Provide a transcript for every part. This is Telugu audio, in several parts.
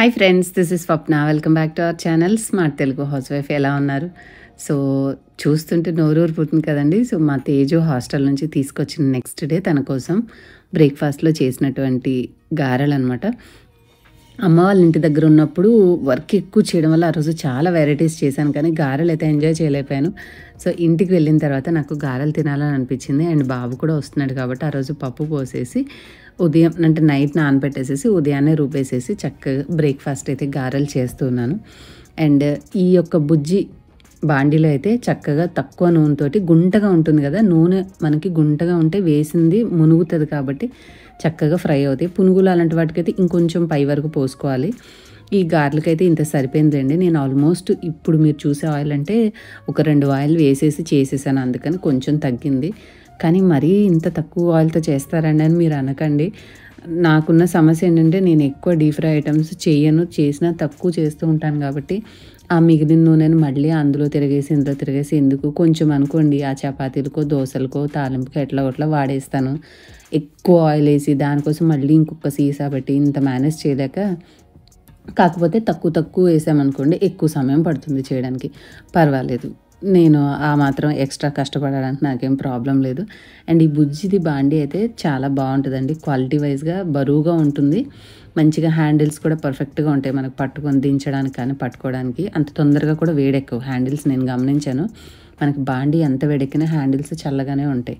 hi friends this is Swapna welcome back to our channel smart Telugu housewife ఎలా ఉన్నారు సో చూస్తుంటే నోరూరు పుట్టింది కదండి సో మా తేజు హాస్టల్ నుంచి తీసుకొచ్చిన నెక్స్ట్ డే తన కోసం బ్రేక్ఫాస్ట్లో చేసినటువంటి గారెలు అనమాట అమ్మ వాళ్ళ ఇంటి దగ్గర ఉన్నప్పుడు వర్క్ ఎక్కువ చేయడం వల్ల ఆ రోజు చాలా వెరైటీస్ చేశాను కానీ గారెలు అయితే ఎంజాయ్ చేయలేకపోయాను సో ఇంటికి వెళ్ళిన తర్వాత నాకు గారెలు తినాలని అనిపించింది అండ్ బాబు కూడా వస్తున్నాడు కాబట్టి ఆ రోజు పప్పు పోసేసి ఉదయం అంటే నైట్ నానబెట్టేసేసి ఉదయాన్నే రూపేసేసి చక్కగా బ్రేక్ఫాస్ట్ అయితే గారెలు చేస్తున్నాను అండ్ ఈ యొక్క బుజ్జి బాండీలో అయితే చక్కగా తక్కువ నూనెతోటి గుంటగా ఉంటుంది కదా నూనె మనకి గుంటగా ఉంటే వేసింది మునుగుతుంది కాబట్టి చక్కగా ఫ్రై అవుతాయి పునుగులు అలాంటి వాటికైతే ఇంకొంచెం పై వరకు పోసుకోవాలి ఈ గార్లకైతే ఇంత సరిపోయిందండి నేను ఆల్మోస్ట్ ఇప్పుడు మీరు చూసే ఆయిల్ అంటే ఒక రెండు ఆయిల్ వేసేసి చేసేసాను అందుకని కొంచెం తగ్గింది కానీ మరీ ఇంత తక్కువ ఆయిల్తో చేస్తారండి అని మీరు అనకండి నాకున్న సమస్య ఏంటంటే నేను ఎక్కువ డీప్ ఫ్రై ఐటమ్స్ చేయను చేసినా తక్కువ చేస్తూ ఉంటాను కాబట్టి ఆ మిగిలిన నూనెను మళ్ళీ అందులో తిరిగేసి ఇందులో తిరిగేసి ఎందుకు కొంచెం అనుకోండి ఆ చపాతీలకో దోశలకో తాలింపుకో ఎట్లా ఒకట్లా వాడేస్తాను ఎక్కువ ఆయిల్ వేసి దానికోసం మళ్ళీ ఇంకొక సీసా పెట్టి ఇంత మేనేజ్ చేయలేక కాకపోతే తక్కువ తక్కువ వేసామనుకోండి ఎక్కువ సమయం పడుతుంది చేయడానికి పర్వాలేదు నేను ఆ మాత్రం ఎక్స్ట్రా కష్టపడడానికి నాకేం ప్రాబ్లం లేదు అండ్ ఈ బుజ్జిది బాండి అయితే చాలా బాగుంటుందండి క్వాలిటీ వైజ్గా బరువుగా ఉంటుంది మంచిగా హ్యాండిల్స్ కూడా పర్ఫెక్ట్గా ఉంటాయి మనకు పట్టుకొని దించడానికి కానీ పట్టుకోవడానికి అంత తొందరగా కూడా వేడెక్కువ హ్యాండిల్స్ నేను గమనించాను మనకి బాండి ఎంత వేడెక్కినా హ్యాండిల్స్ చల్లగానే ఉంటాయి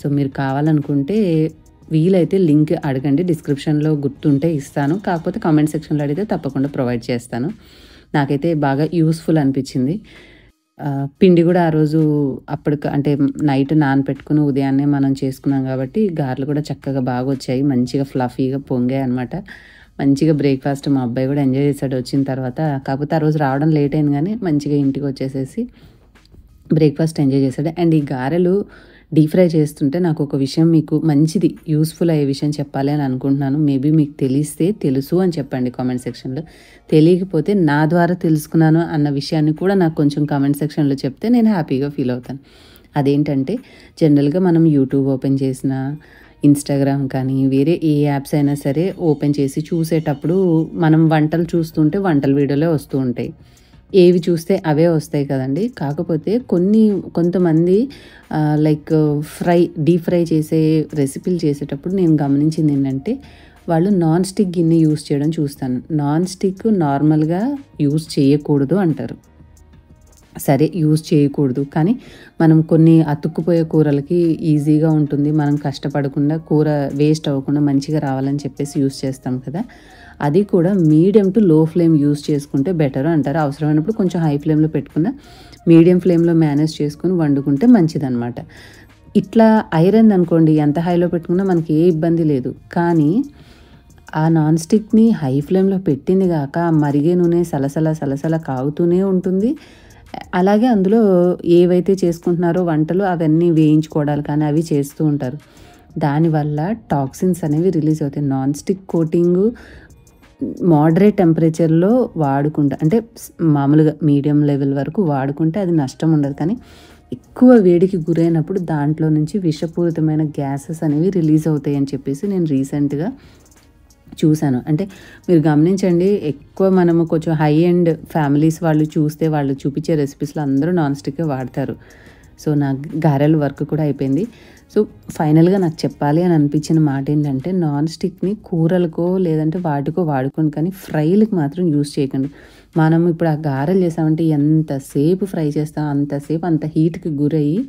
సో మీరు కావాలనుకుంటే వీలైతే లింక్ అడగండి డిస్క్రిప్షన్లో గుర్తుంటే ఇస్తాను కాకపోతే కామెంట్ సెక్షన్లో అడిగితే తప్పకుండా ప్రొవైడ్ చేస్తాను నాకైతే బాగా యూస్ఫుల్ అనిపించింది పిండి కూడా ఆ రోజు అప్పటికి అంటే నైట్ నానపెట్టుకుని ఉదయాన్నే మనం చేసుకున్నాం కాబట్టి గారెలు కూడా చక్కగా బాగా వచ్చాయి మంచిగా ఫ్లఫీగా పొంగాయి అనమాట మంచిగా బ్రేక్ఫాస్ట్ మా అబ్బాయి కూడా ఎంజాయ్ చేశాడు వచ్చిన తర్వాత కాకపోతే ఆ రోజు రావడం లేట్ అయింది కానీ మంచిగా ఇంటికి వచ్చేసేసి బ్రేక్ఫాస్ట్ ఎంజాయ్ చేశాడు అండ్ ఈ గారెలు డీప్ ఫ్రై చేస్తుంటే నాకు ఒక విషయం మీకు మంచిది యూస్ఫుల్ అయ్యే విషయం చెప్పాలి అని అనుకుంటున్నాను మేబీ మీకు తెలిస్తే తెలుసు అని చెప్పండి కామెంట్ సెక్షన్లో తెలియకపోతే నా ద్వారా తెలుసుకున్నాను అన్న విషయాన్ని కూడా నాకు కొంచెం కామెంట్ సెక్షన్లో చెప్తే నేను హ్యాపీగా ఫీల్ అవుతాను అదేంటంటే జనరల్గా మనం యూట్యూబ్ ఓపెన్ చేసిన ఇన్స్టాగ్రామ్ కానీ వేరే ఏ యాప్స్ అయినా సరే ఓపెన్ చేసి చూసేటప్పుడు మనం వంటలు చూస్తుంటే వంటల వీడియోలే వస్తూ ఉంటాయి ఏవి చూస్తే అవే వస్తాయి కదండి కాకపోతే కొన్ని కొంతమంది లైక్ ఫ్రై డీప్ ఫ్రై చేసే రెసిపీలు చేసేటప్పుడు నేను గమనించింది ఏంటంటే వాళ్ళు నాన్ స్టిక్ గిన్నె యూస్ చేయడం చూస్తాను నాన్ స్టిక్ నార్మల్గా యూస్ చేయకూడదు అంటారు సరే యూజ్ చేయకూడదు కానీ మనం కొన్ని అతుక్కుపోయే కూరలకి ఈజీగా ఉంటుంది మనం కష్టపడకుండా కూర వేస్ట్ అవ్వకుండా మంచిగా రావాలని చెప్పేసి యూజ్ చేస్తాం కదా అది కూడా medium to low flame use చేసుకుంటే బెటర్ అంటారు అవసరమైనప్పుడు కొంచెం హై ఫ్లేమ్లో పెట్టుకున్న మీడియం ఫ్లేమ్లో మేనేజ్ చేసుకుని వండుకుంటే మంచిదన్నమాట ఇట్లా ఐరన్ అనుకోండి ఎంత హైలో పెట్టుకున్నా మనకి ఏ ఇబ్బంది లేదు కానీ ఆ నాన్ స్టిక్ని హై ఫ్లేమ్లో పెట్టింది కాక మరిగే నూనె సలసల సలసల కాగుతూనే ఉంటుంది అలాగే అందులో ఏవైతే చేసుకుంటున్నారో వంటలు అవన్నీ వేయించుకోవడాలు కానీ అవి చేస్తూ ఉంటారు దానివల్ల టాక్సిన్స్ అనేవి రిలీజ్ అవుతాయి నాన్ స్టిక్ కోటింగ్ మోడరేట్ టెంపరేచర్లో వాడుకుంటా అంటే మామూలుగా మీడియం లెవెల్ వరకు వాడుకుంటే అది నష్టం ఉండదు కానీ ఎక్కువ వేడికి గురైనప్పుడు దాంట్లో నుంచి విషపూరితమైన గ్యాసెస్ అనేవి రిలీజ్ అవుతాయి అని చెప్పేసి నేను రీసెంట్గా చూశాను అంటే మీరు గమనించండి ఎక్కువ మనము కొంచెం హై ఎండ్ ఫ్యామిలీస్ వాళ్ళు చూస్తే వాళ్ళు చూపించే రెసిపీస్లో అందరూ నాన్ స్టిక్ వాడతారు సో నా గారెల వర్క్ కూడా అయిపోయింది సో ఫైనల్గా నాకు చెప్పాలి అని అనిపించిన మాట ఏంటంటే నాన్ స్టిక్ని కూరలకో లేదంటే వాటికో వాడుకోండి కానీ ఫ్రైలకు మాత్రం యూస్ చేయకండి మనం ఇప్పుడు ఆ గారెలు చేసామంటే ఎంతసేపు ఫ్రై చేస్తాం అంతసేపు అంత హీట్కి గురయ్యి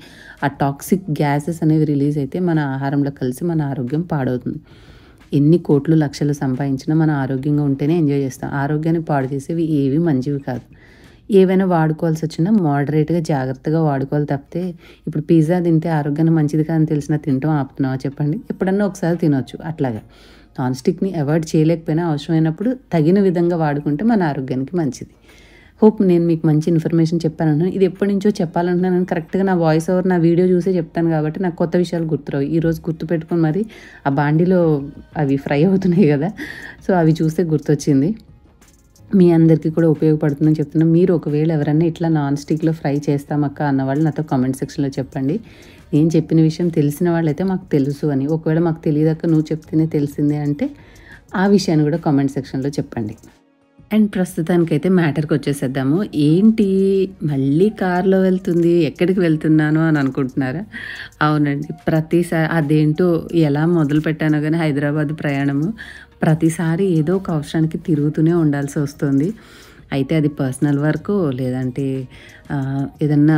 ఆ టాక్సిక్ గ్యాసెస్ అనేవి రిలీజ్ అయితే మన ఆహారంలో కలిసి మన ఆరోగ్యం పాడవుతుంది ఎన్ని కోట్లు లక్షలు సంపాదించినా మనం ఆరోగ్యంగా ఉంటేనే ఎంజాయ్ చేస్తాం ఆరోగ్యాన్ని పాడు చేసేవి ఏవి మంచివి కాదు ఏవైనా వాడుకోవాల్సి వచ్చినా మోడరేట్గా జాగ్రత్తగా వాడుకోవాలి తప్పితే ఇప్పుడు పిజ్జా తింటే ఆరోగ్యాన్ని మంచిది కాదని తెలిసినా తింటాం ఆపుతున్నావా చెప్పండి ఎప్పుడన్నా ఒకసారి తినొచ్చు అట్లాగా నాన్ స్టిక్ని అవాయిడ్ చేయలేకపోయినా అవసరమైనప్పుడు తగిన విధంగా వాడుకుంటే మన ఆరోగ్యానికి మంచిది హోప్ నేను మీకు మంచి ఇన్ఫర్మేషన్ చెప్పాను ఇది ఎప్పటి నుంచో చెప్పాలంటున్నాను కరెక్ట్గా నా వాయిస్ ఓవర్ నా వీడియో చూసే చెప్తాను కాబట్టి నాకు కొత్త విషయాలు గుర్తురావు ఈరోజు గుర్తుపెట్టుకుని మరి ఆ బాండిలో అవి ఫ్రై అవుతున్నాయి కదా సో అవి చూస్తే గుర్తొచ్చింది మీ అందరికీ కూడా ఉపయోగపడుతుందని చెప్తున్నాను మీరు ఒకవేళ ఎవరైనా ఇట్లా నాన్ స్టిక్లో ఫ్రై చేస్తామక్క వాళ్ళు నాతో కామెంట్ సెక్షన్లో చెప్పండి నేను చెప్పిన విషయం తెలిసిన వాళ్ళైతే మాకు తెలుసు అని ఒకవేళ మాకు తెలియదక్క నువ్వు చెప్తేనే తెలిసిందే అంటే ఆ విషయాన్ని కూడా కామెంట్ సెక్షన్లో చెప్పండి అండ్ ప్రస్తుతానికైతే మ్యాటర్కి వచ్చేసేద్దాము ఏంటి మళ్ళీ కార్లో వెళ్తుంది ఎక్కడికి వెళ్తున్నాను అని అనుకుంటున్నారా అవునండి ప్రతిసారి అదేంటో ఎలా మొదలు పెట్టానో కానీ హైదరాబాద్ ప్రయాణము ప్రతిసారి ఏదో ఒక అవసరానికి తిరుగుతూనే ఉండాల్సి వస్తుంది అయితే అది పర్సనల్ వర్క్ లేదంటే ఏదన్నా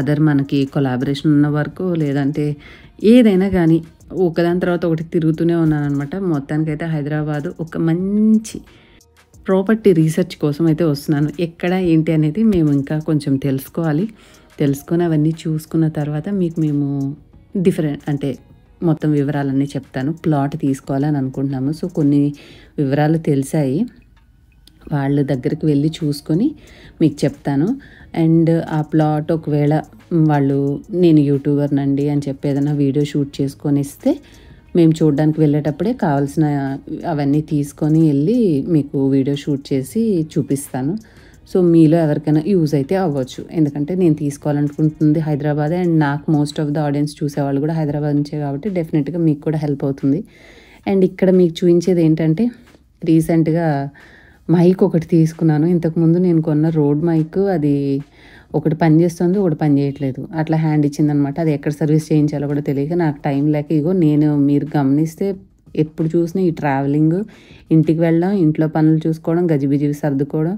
అదర్ మనకి కొలాబరేషన్ ఉన్న వరకు లేదంటే ఏదైనా కానీ ఒకదాని తర్వాత ఒకటి తిరుగుతూనే ఉన్నాను అనమాట మొత్తానికైతే హైదరాబాదు ఒక మంచి ప్రాపర్టీ రీసెర్చ్ కోసం అయితే వస్తున్నాను ఎక్కడ ఏంటి అనేది మేము ఇంకా కొంచెం తెలుసుకోవాలి తెలుసుకొని అవన్నీ చూసుకున్న తర్వాత మీకు మేము డిఫరెంట్ అంటే మొత్తం వివరాలన్నీ చెప్తాను ప్లాట్ తీసుకోవాలని అనుకుంటున్నాము సో కొన్ని వివరాలు తెలిసాయి వాళ్ళ దగ్గరికి వెళ్ళి చూసుకొని మీకు చెప్తాను అండ్ ఆ ప్లాట్ ఒకవేళ వాళ్ళు నేను యూట్యూబర్నండి అని చెప్పి ఏదైనా వీడియో షూట్ చేసుకొని ఇస్తే మేము చూడడానికి వెళ్ళేటప్పుడే కావాల్సిన అవన్నీ తీసుకొని వెళ్ళి మీకు వీడియో షూట్ చేసి చూపిస్తాను సో మీలో ఎవరికైనా యూజ్ అయితే అవ్వచ్చు ఎందుకంటే నేను తీసుకోవాలనుకుంటుంది హైదరాబాద్ అండ్ నాకు మోస్ట్ ఆఫ్ ద ఆడియన్స్ చూసేవాళ్ళు కూడా హైదరాబాద్ నుంచే కాబట్టి డెఫినెట్గా మీకు కూడా హెల్ప్ అవుతుంది అండ్ ఇక్కడ మీకు చూపించేది ఏంటంటే రీసెంట్గా మైక్ ఒకటి తీసుకున్నాను ఇంతకుముందు నేను కొన్న రోడ్ మైక్ అది ఒకటి పని చేస్తుంది ఒకటి పని చేయట్లేదు అట్లా హ్యాండ్ ఇచ్చిందనమాట అది ఎక్కడ సర్వీస్ చేయించాలో కూడా తెలియక నాకు టైం లేక ఇగో నేను మీరు గమనిస్తే ఎప్పుడు చూసినా ఈ ట్రావెలింగ్ ఇంటికి వెళ్ళడం ఇంట్లో పనులు చూసుకోవడం గజిబిజివి సర్దుకోవడం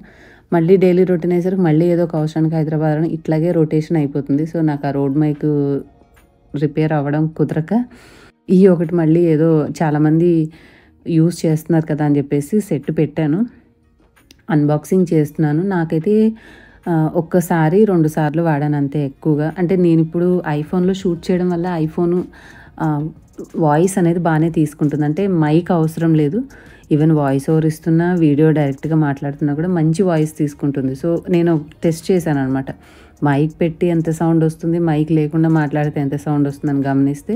మళ్ళీ డైలీ రొటీన్ అయ్యేసరికి మళ్ళీ ఏదో ఒక అవసరానికి హైదరాబాద్ ఇట్లాగే రొటేషన్ అయిపోతుంది సో నాకు ఆ రోడ్ మైక్ రిపేర్ అవ్వడం కుదరక ఈ ఒకటి మళ్ళీ ఏదో చాలామంది యూస్ చేస్తున్నారు కదా అని చెప్పేసి సెట్ పెట్టాను అన్బాక్సింగ్ చేస్తున్నాను నాకైతే ఒక్కసారి రెండు సార్లు వాడాను అంతే ఎక్కువగా అంటే నేను ఇప్పుడు ఐఫోన్లో షూట్ చేయడం వల్ల ఐఫోన్ వాయిస్ అనేది బాగానే తీసుకుంటుంది అంటే మైక్ అవసరం లేదు ఈవెన్ వాయిస్ ఓవర్ ఇస్తున్నా వీడియో డైరెక్ట్గా మాట్లాడుతున్నా కూడా మంచి వాయిస్ తీసుకుంటుంది సో నేను టెస్ట్ చేశాను అనమాట మైక్ పెట్టి ఎంత సౌండ్ వస్తుంది మైక్ లేకుండా మాట్లాడితే ఎంత సౌండ్ వస్తుందని గమనిస్తే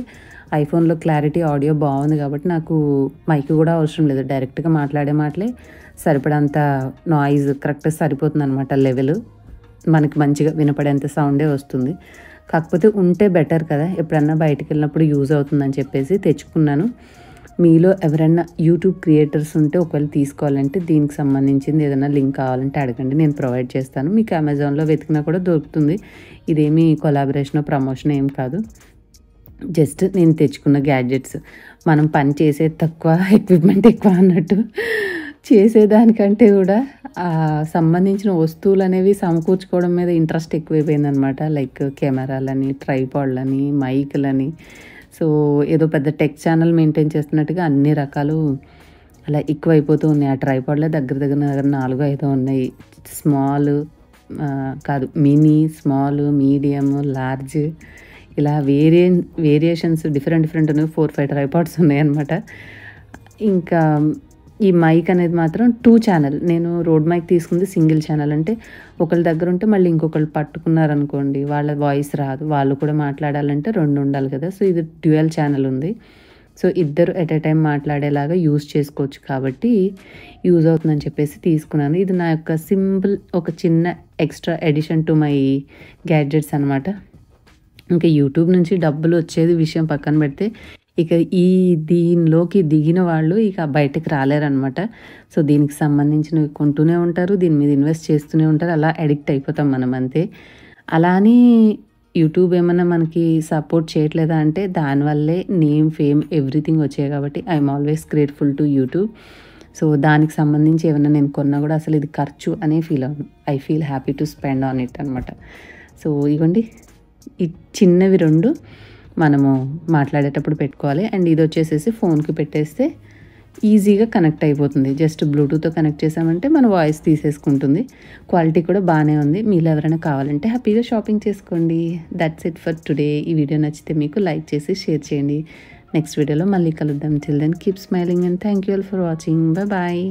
ఐఫోన్లో క్లారిటీ ఆడియో బాగుంది కాబట్టి నాకు మైక్ కూడా అవసరం లేదు డైరెక్ట్గా మాట్లాడే మాటలే సరిపడంత నాయిస్ కరెక్ట్గా సరిపోతుంది అనమాట లెవెల్ మనకి మంచిగా వినపడేంత సౌండే వస్తుంది కాకపోతే ఉంటే బెటర్ కదా ఎప్పుడన్నా బయటకు వెళ్ళినప్పుడు యూజ్ అవుతుందని చెప్పేసి తెచ్చుకున్నాను మీలో ఎవరైనా యూట్యూబ్ క్రియేటర్స్ ఉంటే ఒకవేళ తీసుకోవాలంటే దీనికి సంబంధించింది ఏదైనా లింక్ కావాలంటే అడగండి నేను ప్రొవైడ్ చేస్తాను మీకు అమెజాన్లో వెతికినా కూడా దొరుకుతుంది ఇదేమీ కొలాబరేషన్ ప్రమోషన్ ఏం కాదు జస్ట్ నేను తెచ్చుకున్న గ్యాడ్జెట్స్ మనం పని చేసే తక్కువ ఎక్విప్మెంట్ ఎక్కువ అన్నట్టు చేసేదానికంటే కూడా సంబంధించిన వస్తువులు అనేవి సమకూర్చుకోవడం మీద ఇంట్రెస్ట్ ఎక్కువైపోయిందనమాట లైక్ కెమెరాలని ట్రైపాడ్లని మైక్లని సో ఏదో పెద్ద టెక్ ఛానల్ మెయింటైన్ చేస్తున్నట్టుగా అన్ని రకాలు అలా ఎక్కువ అయిపోతూ ఉన్నాయి ఆ ట్రైపాడ్లో దగ్గర దగ్గర దగ్గర నాలుగు ఐదో ఉన్నాయి స్మాల్ కాదు మినీ స్మాల్ మీడియం లార్జ్ ఇలా వేరియన్ వేరియేషన్స్ డిఫరెంట్ డిఫరెంట్ ఉన్నాయి ఫోర్ ఫైవ్ ట్రైపాడ్స్ ఉన్నాయన్నమాట ఇంకా ఈ మైక్ అనేది మాత్రం టూ ఛానల్ నేను రోడ్ మైక్ తీసుకుంది సింగిల్ ఛానల్ అంటే ఒకళ్ళ దగ్గర ఉంటే మళ్ళీ ఇంకొకళ్ళు పట్టుకున్నారనుకోండి వాళ్ళ వాయిస్ రాదు వాళ్ళు కూడా మాట్లాడాలంటే రెండు ఉండాలి కదా సో ఇది డ్యూయల్ ఛానల్ ఉంది సో ఇద్దరు ఎట్ ఎ టైం మాట్లాడేలాగా యూజ్ చేసుకోవచ్చు కాబట్టి యూజ్ అవుతుందని చెప్పేసి తీసుకున్నాను ఇది నా యొక్క సింపుల్ ఒక చిన్న extra addition to my gadgets అనమాట ఇంకా యూట్యూబ్ నుంచి డబ్బులు వచ్చేది విషయం పక్కన పెడితే ఇక ఈ దీనిలోకి దిగిన వాళ్ళు ఇక బయటకు రాలేరనమాట సో దీనికి సంబంధించినవి కొంటూనే ఉంటారు దీని మీద ఇన్వెస్ట్ చేస్తూనే ఉంటారు అలా అడిక్ట్ అయిపోతాం మనం అంతే అలానే యూట్యూబ్ ఏమైనా మనకి సపోర్ట్ చేయట్లేదా అంటే దానివల్లే నేమ్ ఫేమ్ ఎవ్రీథింగ్ వచ్చాయి కాబట్టి I'm always grateful to YouTube so దానికి సంబంధించి ఏమైనా నేను కొన్నా కూడా అసలు ఇది ఖర్చు అనే ఫీల్ అవును I feel happy to spend on it అనమాట సో ఇవ్వండి ఈ చిన్నవి రెండు మనము మాట్లాడేటప్పుడు పెట్టుకోవాలి అండ్ ఇది వచ్చేసేసి ఫోన్కి పెట్టేస్తే ఈజీగా కనెక్ట్ అయిపోతుంది జస్ట్ బ్లూటూత్తో కనెక్ట్ చేసామంటే మన వాయిస్ తీసేసుకుంటుంది క్వాలిటీ కూడా బాగానే ఉంది మీలో ఎవరైనా కావాలంటే హ్యాపీగా షాపింగ్ చేసుకోండి దట్స్ ఇట్ ఫర్ టుడే ఈ వీడియో నచ్చితే మీకు లైక్ చేసి షేర్ చేయండి నెక్స్ట్ వీడియోలో మళ్ళీ కలుద్దాం children keep smiling and thank you all for watching bye